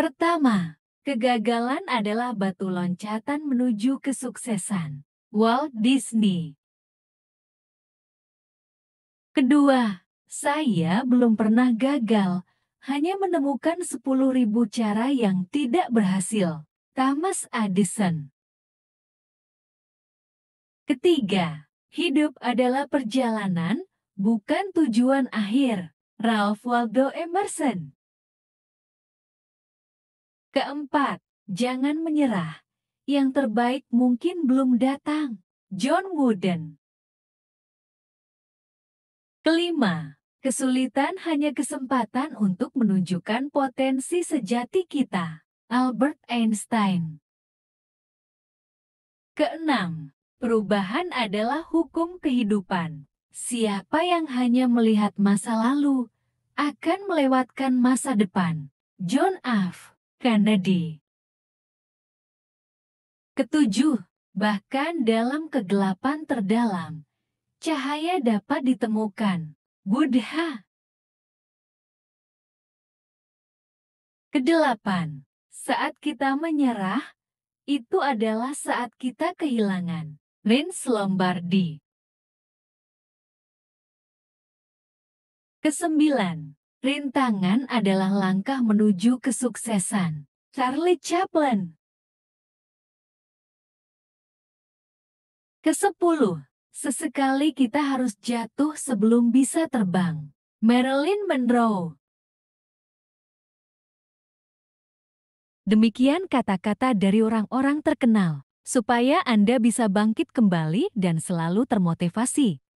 Pertama, kegagalan adalah batu loncatan menuju kesuksesan. Walt Disney Kedua, saya belum pernah gagal, hanya menemukan 10.000 cara yang tidak berhasil. Thomas Edison Ketiga, hidup adalah perjalanan, bukan tujuan akhir. Ralph Waldo Emerson Keempat, jangan menyerah. Yang terbaik mungkin belum datang. John Wooden Kelima, kesulitan hanya kesempatan untuk menunjukkan potensi sejati kita. Albert Einstein Keenam, perubahan adalah hukum kehidupan. Siapa yang hanya melihat masa lalu akan melewatkan masa depan. John F. Kennedy. Ketujuh, bahkan dalam kegelapan terdalam, cahaya dapat ditemukan. Buddha. Kedelapan, saat kita menyerah, itu adalah saat kita kehilangan. Vince Lombardi Kesembilan, Rintangan adalah langkah menuju kesuksesan. Charlie Chaplin Kesepuluh, sesekali kita harus jatuh sebelum bisa terbang. Marilyn Monroe Demikian kata-kata dari orang-orang terkenal, supaya Anda bisa bangkit kembali dan selalu termotivasi.